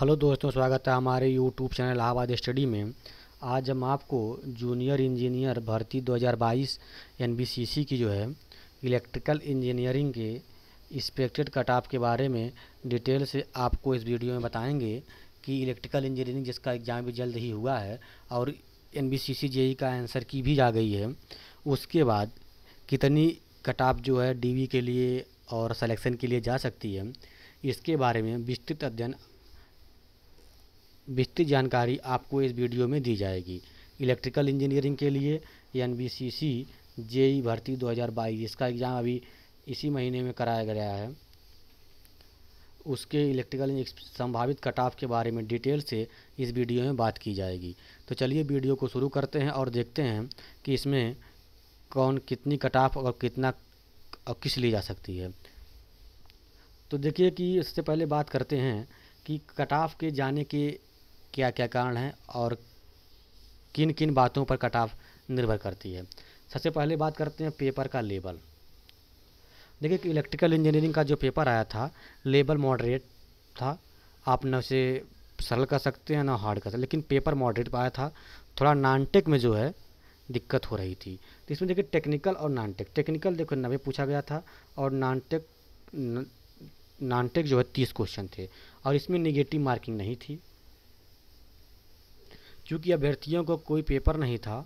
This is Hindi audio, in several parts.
हेलो दोस्तों स्वागत है हमारे यूट्यूब चैनल इलाहाबाद स्टडी में आज हम आपको जूनियर इंजीनियर भर्ती 2022 एनबीसीसी की जो है इलेक्ट्रिकल इंजीनियरिंग के एक्सपेक्टेड कट ऑफ के बारे में डिटेल से आपको इस वीडियो में बताएंगे कि इलेक्ट्रिकल इंजीनियरिंग जिसका एग्ज़ाम भी जल्द ही हुआ है और एन बी सी का आंसर की भी जा गई है उसके बाद कितनी कट ऑफ जो है डी के लिए और सलेक्शन के लिए जा सकती है इसके बारे में विस्तृत अध्ययन विस्तृत जानकारी आपको इस वीडियो में दी जाएगी इलेक्ट्रिकल इंजीनियरिंग के लिए N B C C JE भर्ती 2022 इसका एग्ज़ाम अभी इसी महीने में कराया गया है उसके इलेक्ट्रिकल संभावित कट ऑफ के बारे में डिटेल से इस वीडियो में बात की जाएगी तो चलिए वीडियो को शुरू करते हैं और देखते हैं कि इसमें कौन कितनी कट ऑफ और कितना और किस ली जा सकती है तो देखिए कि इससे पहले बात करते हैं कि कट ऑफ के जाने के क्या क्या कारण हैं और किन किन बातों पर कटाव निर्भर करती है सबसे पहले बात करते हैं पेपर का लेबल देखिए कि इलेक्ट्रिकल इंजीनियरिंग का जो पेपर आया था लेबल मॉडरेट था आप न उसे सरल कर सकते हैं ना हार्ड कर सकते लेकिन पेपर मॉडरेट आया था थोड़ा नानटेक में जो है दिक्कत हो रही थी तो इसमें देखिए टेक्निकल और नानटेक टेक्निकल देखो नबे पूछा गया था और नानटेक नानटेक जो है तीस क्वेश्चन थे और इसमें निगेटिव मार्किंग नहीं थी चूँकि अभ्यर्थियों को कोई पेपर नहीं था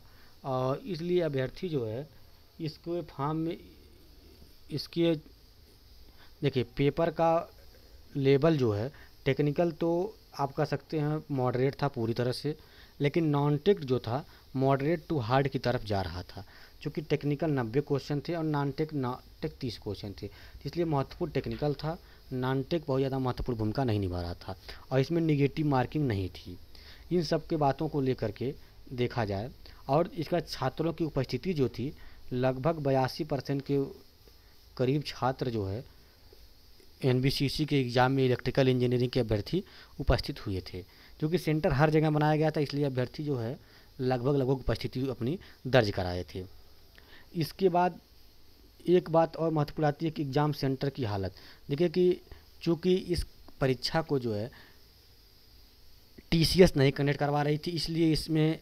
और इसलिए अभ्यर्थी जो है इसको फार्म में इसके देखिए पेपर का लेबल जो है टेक्निकल तो आप कह सकते हैं मॉडरेट था पूरी तरह से लेकिन नॉन टेक जो था मॉडरेट टू हार्ड की तरफ जा रहा था क्योंकि टेक्निकल नब्बे क्वेश्चन थे और नॉन टेक नॉन टेक तीस क्वेश्चन थे इसलिए महत्वपूर्ण टेक्निकल था नॉन टेक बहुत ज़्यादा महत्वपूर्ण भूमिका नहीं निभा रहा था और इसमें निगेटिव मार्किंग नहीं थी इन सब के बातों को लेकर के देखा जाए और इसका छात्रों की उपस्थिति जो थी लगभग बयासी परसेंट के करीब छात्र जो है एन के एग्ज़ाम में इलेक्ट्रिकल इंजीनियरिंग के अभ्यर्थी उपस्थित हुए थे क्योंकि सेंटर हर जगह बनाया गया था इसलिए अभ्यर्थी जो है लगभग लगभग उपस्थिति अपनी दर्ज कराए थे इसके बाद एक बात और महत्वपूर्ण आती है कि एग्ज़ाम सेंटर की हालत देखिए कि चूँकि इस परीक्षा को जो है टी नहीं कनेक्ट करवा रही थी इसलिए इसमें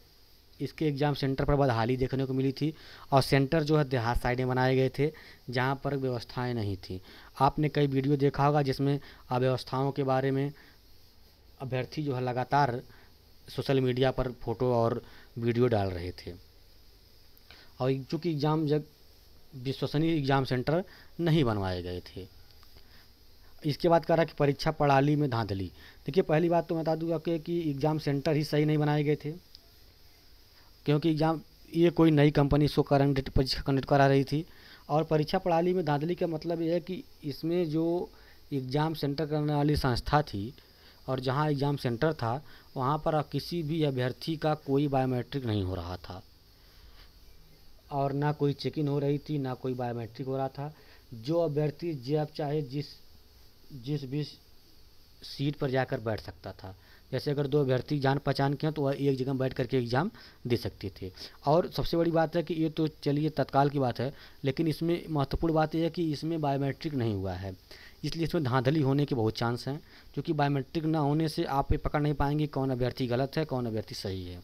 इसके एग्ज़ाम सेंटर पर बदहाली देखने को मिली थी और सेंटर जो है देहात साइड में बनाए गए थे जहाँ पर व्यवस्थाएं नहीं थी आपने कई वीडियो देखा होगा जिसमें अव्यवस्थाओं के बारे में अभ्यर्थी जो है लगातार सोशल मीडिया पर फोटो और वीडियो डाल रहे थे और चूँकि एग्ज़ाम जब विश्वसनीय एग्ज़ाम सेंटर नहीं बनवाए गए थे इसके बाद कह रहा है कि परीक्षा प्रणाली में धांधली देखिए पहली बात तो मैं बता दूंगा कि एग्ज़ाम सेंटर ही सही नहीं बनाए गए थे क्योंकि एग्ज़ाम ये कोई नई कंपनी इसको करंट परीक्षा कंडक्ट करा रही थी और परीक्षा प्रणाली में धांधली का मतलब ये है कि इसमें जो एग्ज़ाम सेंटर करने वाली संस्था थी और जहाँ एग्ज़ाम सेंटर था वहाँ पर किसी भी अभ्यर्थी का कोई बायोमेट्रिक नहीं हो रहा था और ना कोई चेकिंग हो रही थी ना कोई बायोमेट्रिक हो रहा था जो अभ्यर्थी जब चाहे जिस जिस भी सीट पर जाकर बैठ सकता था जैसे अगर दो अभ्यर्थी जान पहचान के हैं तो वह एक जगह बैठ करके एग्ज़ाम दे सकती थी और सबसे बड़ी बात है कि ये तो चलिए तत्काल की बात है लेकिन इसमें महत्वपूर्ण बात यह है कि इसमें बायोमेट्रिक नहीं हुआ है इसलिए इसमें धांधली होने के बहुत चांस हैं क्योंकि बायोमेट्रिक ना होने से आप ये पकड़ नहीं पाएंगे कौन अभ्यर्थी गलत है कौन अभ्यर्थी सही है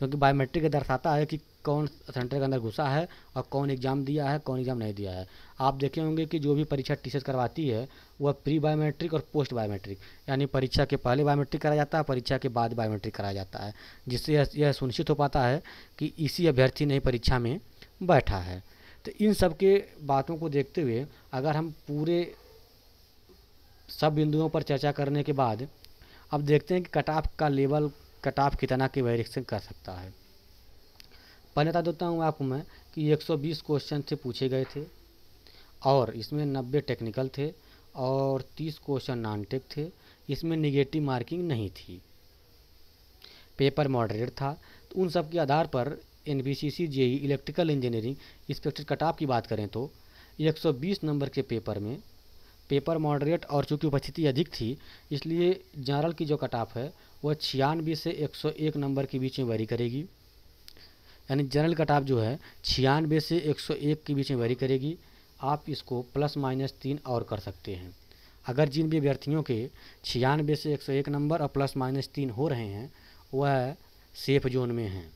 क्योंकि बायोमेट्रिक दर्शाता है कि कौन सेंटर के अंदर घुसा है और कौन एग्ज़ाम दिया है कौन एग्ज़ाम नहीं दिया है आप देखे होंगे कि जो भी परीक्षा टीचर करवाती है वह प्री बायोमेट्रिक और पोस्ट बायोमेट्रिक यानी परीक्षा के पहले बायोमेट्रिक कराया जाता है परीक्षा के बाद बायोमेट्रिक कराया जाता है जिससे यह सुनिश्चित हो पाता है कि इसी e अभ्यर्थी ने परीक्षा में बैठा है तो इन सब के बातों को देखते हुए अगर हम पूरे सब बिंदुओं पर चर्चा करने के बाद अब देखते हैं कि कट ऑफ का लेवल कट ऑफ कितना की वेरिएशन कर सकता है पहले बता देता हूँ आपको मैं कि 120 क्वेश्चन से पूछे गए थे और इसमें 90 टेक्निकल थे और 30 क्वेश्चन नॉन टेक थे इसमें निगेटिव मार्किंग नहीं थी पेपर मॉडरेट था तो उन सब के आधार पर N B C C J electrical engineering inspector cutoff की बात करें तो 120 नंबर के पेपर में पेपर मॉडरेट और चूँकि उपस्थिति अधिक थी इसलिए जनरल की जो ऑफ है वह छियानवे से 101 नंबर के बीच में वैरी करेगी यानी जनरल ऑफ जो है छियानवे से 101 के बीच में वरी करेगी आप इसको प्लस माइनस तीन और कर सकते हैं अगर जिन भी अभ्यर्थियों के छियानवे से 101 नंबर और प्लस माइनस तीन हो रहे हैं वह सेफ जोन में हैं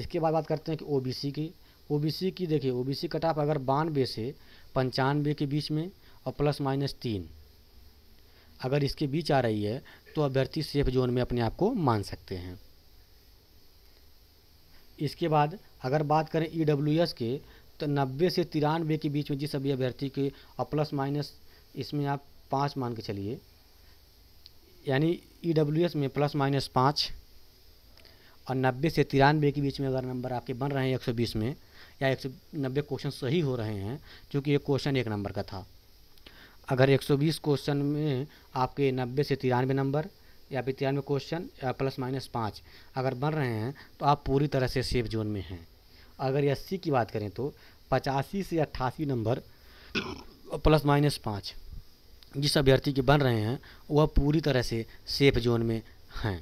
इसके बाद बात करते हैं कि ओ की ओ की देखिए बी कट ऑफ अगर बानवे से पंचानवे के बीच में और प्लस माइनस तीन अगर इसके बीच आ रही है तो अभ्यर्थी सेफ जोन में अपने आप को मान सकते हैं इसके बाद अगर बात करें ई e के तो नब्बे से तिरानवे के बीच में जिस अभी अभ्यर्थी के और प्लस माइनस इसमें आप पाँच मान के चलिए यानी ई e में प्लस माइनस पाँच और नब्बे से तिरानवे के बीच में अगर नंबर आपके बन रहे हैं एक सौ बीस में या एक सौ नब्बे क्वेश्चन सही हो रहे हैं क्योंकि ये क्वेश्चन एक नंबर का था अगर 120 क्वेश्चन में आपके 90 से तिरानवे नंबर या फिर तिरानवे क्वेश्चन या प्लस माइनस पाँच अगर बन रहे हैं तो आप पूरी तरह से सेफ जोन में हैं अगर अस्सी की बात करें तो पचासी से अट्ठासी नंबर प्लस माइनस पाँच जिस अभ्यर्थी के बन रहे हैं वह पूरी तरह से सेफ जोन में हैं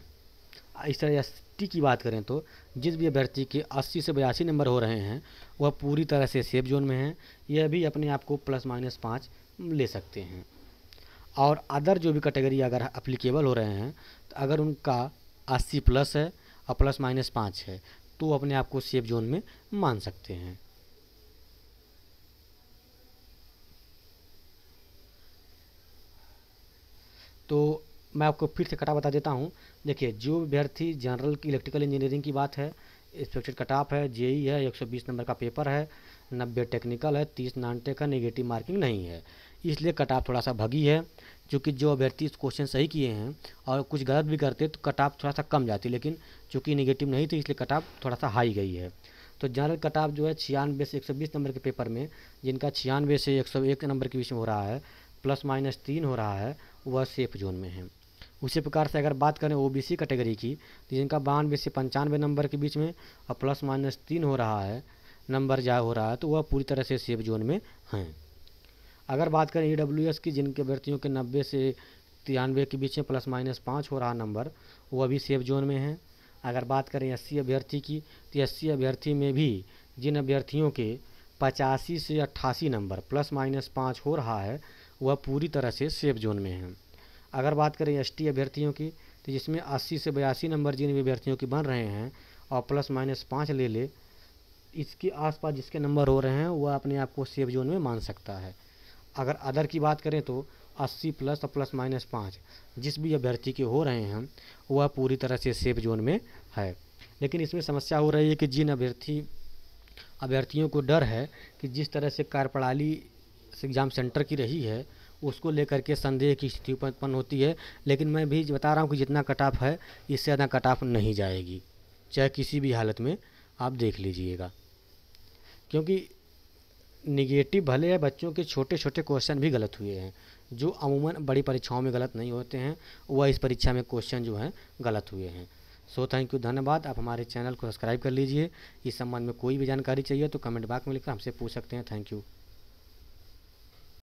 इस तरह एस की बात करें तो जिस भी अभ्यर्थी के 80 से बयासी नंबर हो रहे हैं वह पूरी तरह से सेफ जोन में हैं यह भी अपने आप को प्लस माइनस पाँच ले सकते हैं और अदर जो भी कैटेगरी अगर अप्लीकेबल हो रहे हैं तो अगर उनका अस्सी प्लस है और प्लस माइनस पाँच है तो अपने आप को सेफ जोन में मान सकते हैं तो मैं आपको फिर से कटा बता देता हूँ देखिए जो अभ्यर्थी जनरल की इलेक्ट्रिकल इंजीनियरिंग की बात है एक्सपेक्टेड कटाप है जेई e है 120 नंबर का पेपर है नब्बे टेक्निकल है 30 नॉन टेक है निगेटिव मार्किंग नहीं है इसलिए कट ऑफ थोड़ा सा भगी है चूँकि जो अभ्यर्थी इस क्वेश्चन सही किए हैं और कुछ गलत भी करते तो कट ऑफ थोड़ा सा कम जाती लेकिन चूँकि निगेटिव नहीं थी इसलिए कट ऑफ थोड़ा सा हाई गई है तो जनरल कट ऑफ जो है छियानवे से एक सौ बीस नंबर के पेपर में जिनका छियानवे से एक सौ एक नंबर के बीच में हो रहा है प्लस माइनस तीन हो रहा है वह सेफ जोन में है उसी प्रकार से अगर बात करें ओबीसी कैटेगरी की तो जिनका बानवे से पंचानवे नंबर के बीच में और प्लस माइनस तीन हो रहा है नंबर जाए हो रहा है तो वह पूरी तरह से सेफ जोन में हैं अगर बात करें ई की जिनके अभ्यर्थियों के नब्बे से तिरानवे के बीच में प्लस माइनस पाँच हो रहा नंबर वो अभी सेफ जोन में है अगर बात करें एस अभ्यर्थी की तो एस अभ्यर्थी में भी जिन अभ्यर्थियों के पचासी से अट्ठासी नंबर प्लस माइनस पाँच हो रहा है वह पूरी तरह से सेफ जोन में है अगर बात करें एस अभ्यर्थियों की तो जिसमें अस्सी से बयासी नंबर जिन अभ्यर्थियों के बन रहे हैं और प्लस माइनस पाँच ले ले इसके आसपास जिसके नंबर हो रहे हैं वह अपने आप को सेफ जोन में मान सकता है अगर अदर की बात करें तो 80 प्लस और प्लस माइनस पाँच जिस भी अभ्यर्थी के हो रहे हैं वह पूरी तरह से सेफ जोन में है लेकिन इसमें समस्या हो रही है कि जिन अभ्यर्थी अभ्यर्थियों को डर है कि जिस तरह से कार्यप्रणाली एग्ज़ाम सेंटर की रही है उसको लेकर के संदेह की स्थिति उत्पन्न होती है लेकिन मैं भी बता रहा हूँ कि जितना कट ऑफ है इससे ज़्यादा कट ऑफ नहीं जाएगी चाहे किसी भी हालत में आप देख लीजिएगा क्योंकि निगेटिव भले है बच्चों के छोटे छोटे क्वेश्चन भी गलत हुए हैं जो अमूमन बड़ी परीक्षाओं में गलत नहीं होते हैं वह इस परीक्षा में क्वेश्चन जो हैं गलत हुए हैं सो थैंक यू धन्यवाद आप हमारे चैनल को सब्सक्राइब कर लीजिए इस संबंध में कोई भी जानकारी चाहिए तो कमेंट बॉक्स में लिखकर हमसे पूछ सकते हैं थैंक यू